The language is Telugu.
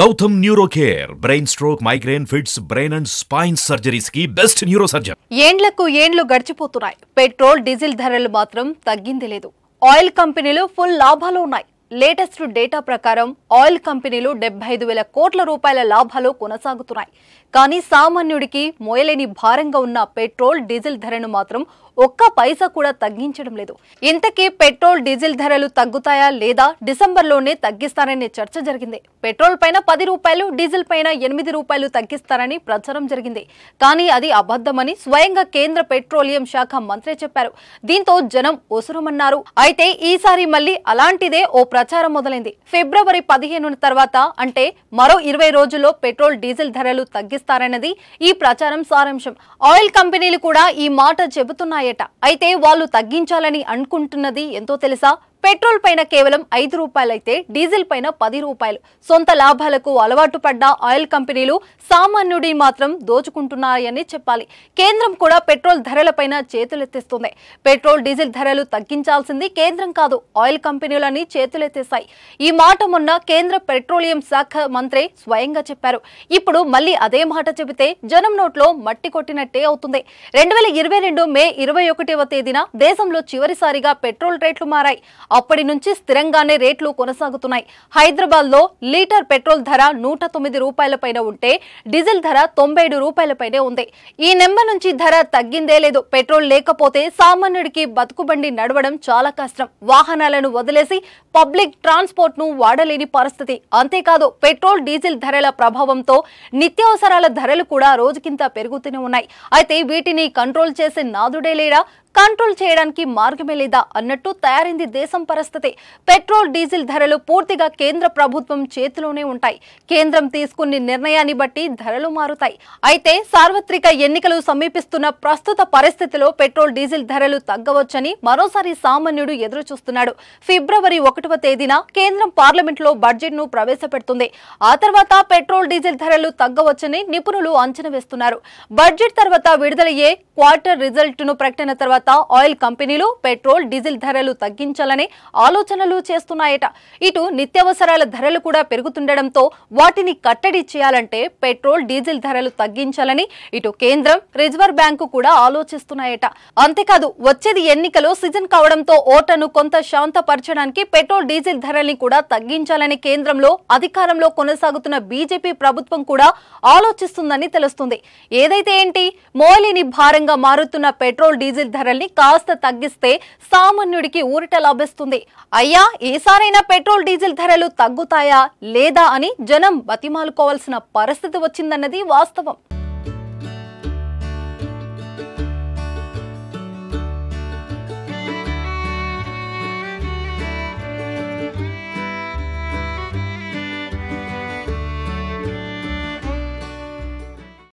Gautam neuro care brain stroke migraine fits brain and spine surgeries కి బెస్ట్ న్యూరో సర్జన్ ఏండ్లకు ఏండ్లు గడిచిపోతున్నాయి పెట్రోల్ డీజిల్ ధరలు మాత్రం తగ్గింది లేదు ఆయిల్ కంపెనీలు ఫుల్ లాభాలు ఉన్నాయి లేటెస్ట్ డేటా ప్రకారం ఆయిల్ కంపెనీలు డెబ్బై ఐదు వేల కోట్ల రూపాయల లాభాలు కొనసాగుతున్నాయి కానీ సామాన్యుడికి మోయలేని భారంగా ఉన్న పెట్రోల్ డీజిల్ ధరను మాత్రం ఒక్క పైసా కూడా తగ్గించడం లేదు ఇంతకీ పెట్రోల్ డీజిల్ ధరలు తగ్గుతాయా లేదా డిసెంబర్లోనే తగ్గిస్తారనే చర్చ జరిగింది పెట్రోల్ పైన పది రూపాయలు డీజిల్ పైన ఎనిమిది రూపాయలు తగ్గిస్తారని ప్రచారం జరిగింది కానీ అది అబద్దమని స్వయంగా కేంద్ర పెట్రోలియం శాఖ మంత్రి చెప్పారు దీంతో జనం ఉసురమన్నారు అయితే ఈసారి మళ్ళీ అలాంటిదే ఓ ప్రచారం మొదలైంది ఫిబ్రవరి పదిహేను తర్వాత అంటే మరో ఇరవై రోజుల్లో పెట్రోల్ డీజిల్ ధరలు తగ్గిస్తారన్నది ఈ ప్రచారం సారాంశం ఆయిల్ కంపెనీలు కూడా ఈ మాట చెబుతున్నాయి ఉన్నాయట అయితే వాళ్ళు తగ్గించాలని అనుకుంటున్నది ఎంతో తెలుసా పెట్రోల్ పైన కేవలం ఐదు రూపాయలైతే డీజిల్ పైన పది రూపాయలు సొంత లాభాలకు అలవాటు పడ్డ ఆయిల్ కంపెనీలు సామాన్యుడి మాత్రం దోచుకుంటున్నాయని చెప్పాలి కేంద్రం కూడా పెట్రోల్ ధరలపైన చేతులెత్తేస్తుంది పెట్రోల్ డీజిల్ ధరలు తగ్గించాల్సింది కేంద్రం కాదు ఆయిల్ కంపెనీలని చేతులెత్తేశాయి ఈ మాట మొన్న కేంద్ర పెట్రోలియం శాఖ మంత్రి స్వయంగా చెప్పారు ఇప్పుడు మళ్ళీ అదే మాట చెబితే జనం నోట్లో మట్టి కొట్టినట్టే అవుతుంది రెండు వేల ఇరవై రెండు మే ఇరవై ఒకటవ తేదీన దేశంలో చివరిసారిగా పెట్రోల్ రేట్లు మారాయి అప్పటి నుంచి స్థిరంగానే రేట్లు కొనసాగుతున్నాయి హైదరాబాద్ లో లీటర్ పెట్రోల్ ధర నూట తొమ్మిది రూపాయలపైన ఉంటే డీజిల్ ధర తొంభై ఏడు రూపాయలపైనే ఉంది ఈ నెంబర్ నుంచి ధర తగ్గిందే లేదు పెట్రోల్ లేకపోతే సామాన్యుడికి బతుకుబండి నడవడం చాలా కష్టం వాహనాలను వదిలేసి పబ్లిక్ ట్రాన్స్పోర్ట్ ను వాడలేని పరిస్థితి అంతేకాదు పెట్రోల్ డీజిల్ ధరల ప్రభావంతో నిత్యావసరాల ధరలు కూడా రోజుకింత పెరుగుతూనే ఉన్నాయి అయితే వీటిని కంట్రోల్ చేసే నాదుడే లేడా కంట్రోల్ చేయడానికి మార్గమే లేదా అన్నట్టు తయారైంది దేశం ప్రస్తుతం పరిస్థితి పెట్రోల్ డీజిల్ ధరలు పూర్తిగా కేంద్ర ప్రభుత్వం చేతిలోనే ఉంటాయి కేంద్రం తీసుకునే నిర్ణయాన్ని బట్టి ధరలు మారుతాయి అయితే సార్వత్రిక ఎన్నికలు సమీపిస్తున్న ప్రస్తుత పరిస్థితిలో పెట్రోల్ డీజిల్ ధరలు తగ్గవచ్చని మరోసారి సామాన్యుడు ఎదురు చూస్తున్నాడు ఫిబ్రవరి ఒకటవ తేదీన కేంద్రం పార్లమెంట్లో బడ్జెట్ ను ప్రవేశపెడుతుంది ఆ తర్వాత పెట్రోల్ డీజిల్ ధరలు తగ్గవచ్చని నిపుణులు అంచనా వేస్తున్నారు బడ్జెట్ తర్వాత విడుదలయ్యే క్వార్టర్ రిజల్ట్ ను ప్రకటన తర్వాత ఆయిల్ కంపెనీలు పెట్రోల్ డీజిల్ ధరలు తగ్గించాలని ఆలోచనలు చేస్తున్నాయట ఇటు నిత్యావసరాల ధరలు కూడా పెరుగుతుండటంతో వాటిని కట్టడి చేయాలంటే పెట్రోల్ డీజిల్ ధరలు తగ్గించాలని ఇటు కేంద్రం రిజర్వ్ బ్యాంకు కూడా ఆలోచిస్తున్నాయట అంతేకాదు వచ్చేది ఎన్నికలు సీజన్ కావడంతో ఓటను కొంత శాంతపరచడానికి పెట్రోల్ డీజిల్ ధరల్ని కూడా తగ్గించాలని కేంద్రంలో అధికారంలో కొనసాగుతున్న బీజేపీ ప్రభుత్వం కూడా ఆలోచిస్తుందని తెలుస్తుంది ఏదైతే ఏంటి మోయలేని భారంగా మారుతున్న పెట్రోల్ డీజిల్ ధరల్ని కాస్త తగ్గిస్తే సామాన్యుడికి ఊరట లభిస్తుంది చేస్తుంది అయ్యా ఈసారైనా పెట్రోల్ డీజిల్ ధరలు తగ్గుతాయా లేదా అని జనం బతిమాలుకోవాల్సిన పరిస్థితి వచ్చిందన్నది వాస్తవం